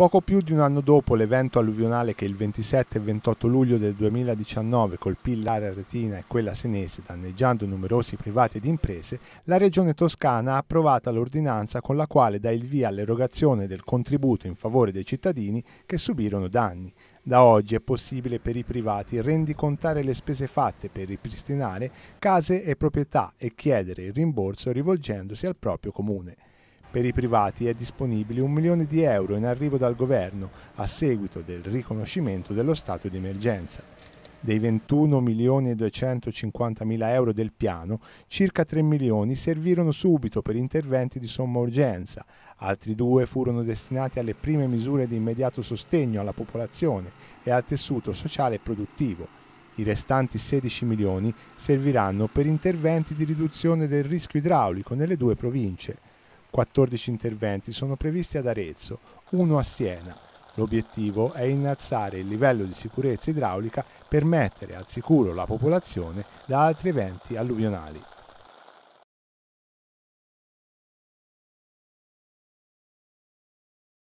Poco più di un anno dopo l'evento alluvionale che il 27 e 28 luglio del 2019 colpì l'area retina e quella senese danneggiando numerosi privati ed imprese, la Regione Toscana ha approvato l'ordinanza con la quale dà il via all'erogazione del contributo in favore dei cittadini che subirono danni. Da oggi è possibile per i privati rendicontare le spese fatte per ripristinare case e proprietà e chiedere il rimborso rivolgendosi al proprio comune. Per i privati è disponibile un milione di euro in arrivo dal governo a seguito del riconoscimento dello stato di emergenza. Dei 21 milioni e 250 mila euro del piano, circa 3 milioni servirono subito per interventi di somma urgenza, altri due furono destinati alle prime misure di immediato sostegno alla popolazione e al tessuto sociale e produttivo. I restanti 16 milioni serviranno per interventi di riduzione del rischio idraulico nelle due province. 14 interventi sono previsti ad Arezzo, uno a Siena. L'obiettivo è innalzare il livello di sicurezza idraulica per mettere al sicuro la popolazione da altri eventi alluvionali.